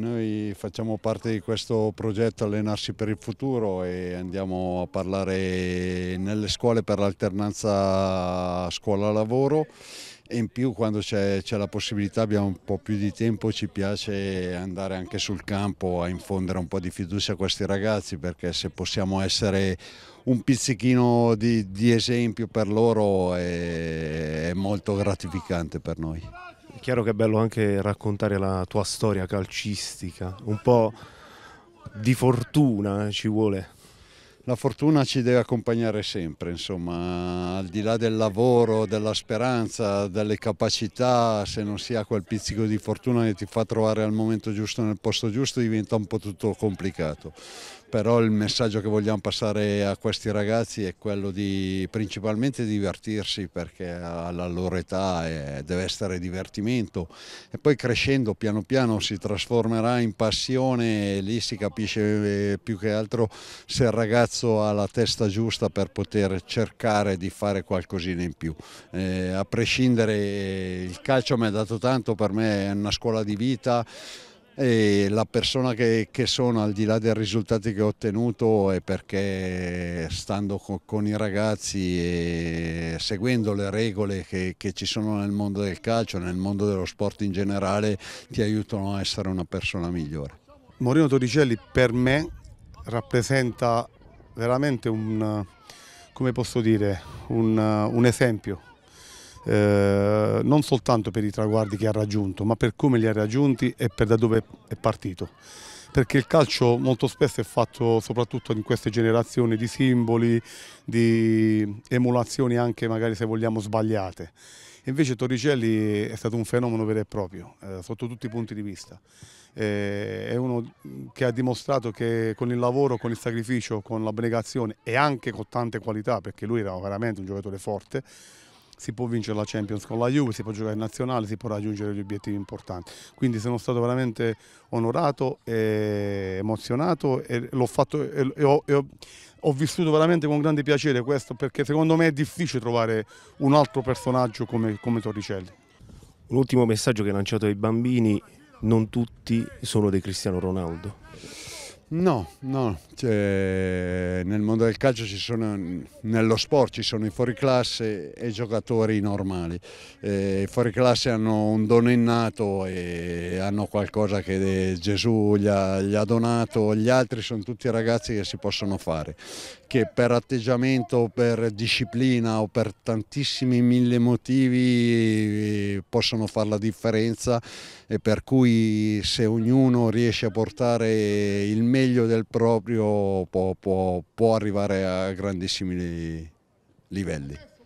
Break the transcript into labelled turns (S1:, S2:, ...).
S1: Noi facciamo parte di questo progetto Allenarsi per il futuro e andiamo a parlare nelle scuole per l'alternanza scuola-lavoro e in più quando c'è la possibilità abbiamo un po' più di tempo ci piace andare anche sul campo a infondere un po' di fiducia a questi ragazzi perché se possiamo essere un pizzichino di, di esempio per loro è, è molto gratificante per noi. È chiaro che è bello anche raccontare la tua storia calcistica, un po' di fortuna eh, ci vuole la fortuna ci deve accompagnare sempre, insomma, al di là del lavoro, della speranza, delle capacità, se non si ha quel pizzico di fortuna che ti fa trovare al momento giusto nel posto giusto diventa un po' tutto complicato. Però il messaggio che vogliamo passare a questi ragazzi è quello di principalmente divertirsi perché alla loro età è, eh, deve essere divertimento e poi crescendo piano piano si trasformerà in passione e lì si capisce eh, più che altro se il ragazzo ragazzo ha la testa giusta per poter cercare di fare qualcosina in più. Eh, a prescindere, il calcio mi ha dato tanto, per me è una scuola di vita e la persona che, che, sono al di là dei risultati che ho ottenuto è perché stando con, con i ragazzi e seguendo le regole che, che, ci sono nel mondo del calcio, nel mondo dello sport in generale, ti aiutano a essere una persona migliore. Morino Toricelli per me rappresenta
S2: veramente un, come posso dire, un, un esempio, eh, non soltanto per i traguardi che ha raggiunto, ma per come li ha raggiunti e per da dove è partito. Perché il calcio molto spesso è fatto, soprattutto in queste generazioni, di simboli, di emulazioni anche magari se vogliamo sbagliate. Invece Torricelli è stato un fenomeno vero e proprio, eh, sotto tutti i punti di vista. Eh, è uno che ha dimostrato che con il lavoro, con il sacrificio, con l'abnegazione e anche con tante qualità, perché lui era veramente un giocatore forte, si può vincere la Champions con la Juve, si può giocare in nazionale, si può raggiungere gli obiettivi importanti. Quindi sono stato veramente onorato e emozionato e l'ho fatto e, e ho, e ho, ho vissuto veramente con grande piacere questo perché secondo me è difficile trovare un altro personaggio come, come Torricelli.
S3: Un ultimo messaggio che hai lanciato ai bambini, non tutti sono dei Cristiano Ronaldo.
S1: No, no, cioè, nel mondo del calcio ci sono, nello sport ci sono i fuoriclasse e i giocatori normali. Eh, I fuoriclasse hanno un dono innato e hanno qualcosa che Gesù gli ha, gli ha, donato, gli altri sono tutti ragazzi che si possono fare, che per atteggiamento, per disciplina o per tantissimi mille motivi eh, possono fare la differenza e per cui se ognuno riesce a portare il meglio meglio del proprio può, può, può arrivare a grandissimi livelli.